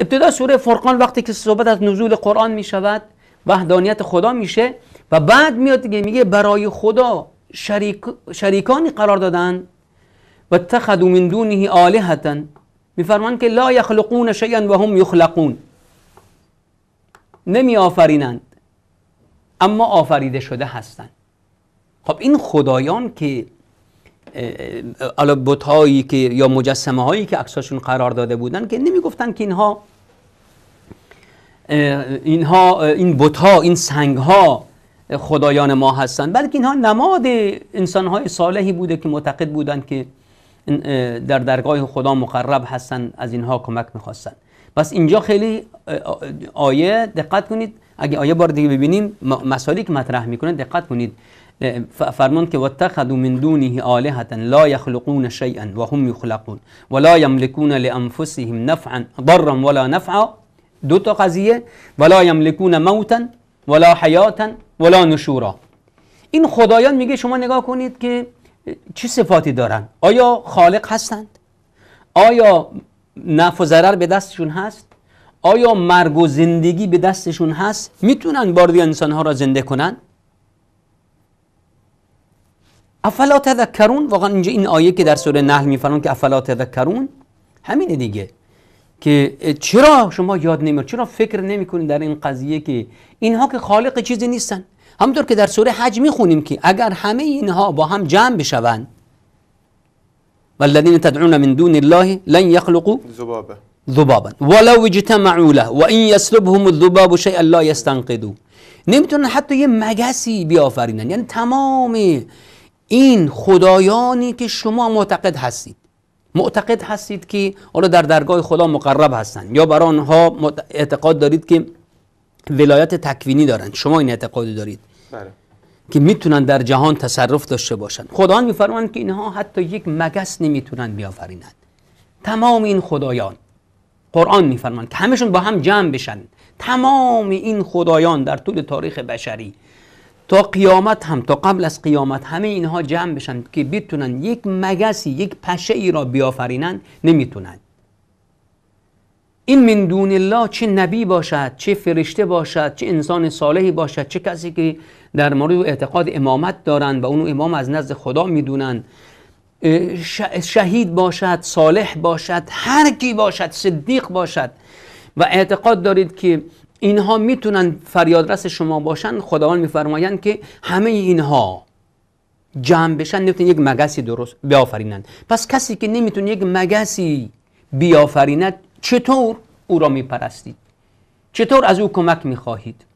ابتدا سوره فرقان وقتی که صحبت از نزول قرآن می شود وحدانیت خدا میشه و بعد میاد دیگه میگه برای خدا شریک شریکانی قرار دادن و اتخذوا من دونه آلهتا میفرمان که لا یخلقون شیئا و هم یخلقون نمی آفرینند اما آفریده شده هستند خب این خدایان که حالا هایی که یا مجسمه هایی که عکساشون قرار داده بودن که نمیگفتن که اینها اینها این بوت ها این سنگ ها خدایان ما هستند بلکه اینها نماد انسان های صالحی بوده که معتقد بودند که در درگاه خدا مقرب هستند از اینها کمک میخواستند پس اینجا خیلی آیه دقت کنید اگه آیه بار دیگه ببینیم مسائلی که مطرح میکنه دقت کنید فرمان که واتخذوا من دونه آلهة لا يخلقون شيئا وهم يخلقون ولا يملكون لانفسهم نفعا ضرا ولا نفعا دو تا قضیه ولا یملکون موتا ولا حیاتا ولا نشورا این خدایان میگه شما نگاه کنید که چه صفاتی دارن آیا خالق هستند آیا نفع و ضرر به دستشون هست آیا مرگ و زندگی به دستشون هست میتونن باردی ها را زنده کنن افلا تذکرون واقعا اینجا این آیه که در سوره نحل میفرمون که افلا تذکرون همین دیگه که چرا شما یاد نمیاد چرا فکر نمیکنید در این قضیه که اینها که خالق چیزی نیستن همونطور که در سوره حج میخونیم که اگر همه اینها با هم جمع بشوند والذین تدعون من دون الله لن یخلقوا ذبابه ذبابا ولو اجتمعوا له و این الذباب شیئا لا یستنقذوا نمیتونن حتی یه مگسی بیافرینن یعنی تمام این خدایانی که شما معتقد هستید معتقد هستید که حالا در درگاه خدا مقرب هستند یا بر آنها اعتقاد دارید که ولایت تکوینی دارند شما این اعتقاد دارید بله. که میتونن در جهان تصرف داشته باشند خدا میفرمان که اینها حتی یک مگس نمیتونن بیافرینند تمام این خدایان قرآن میفرماند که همشون با هم جمع بشن تمام این خدایان در طول تاریخ بشری تا قیامت هم تا قبل از قیامت همه اینها جمع بشن که بتونن یک مگسی یک پشه ای را بیافرینن نمیتونن این من دون الله چه نبی باشد چه فرشته باشد چه انسان صالحی باشد چه کسی که در مورد اعتقاد امامت دارند و اونو امام از نزد خدا میدونند شهید باشد صالح باشد هر کی باشد صدیق باشد و اعتقاد دارید که اینها میتونن فریادرس شما باشن خداوند میفرمایند که همه اینها جمع بشن نمیتونن یک مگسی درست بیافرینند پس کسی که نمیتونه یک مگسی بیافریند چطور او را میپرستید چطور از او کمک میخواهید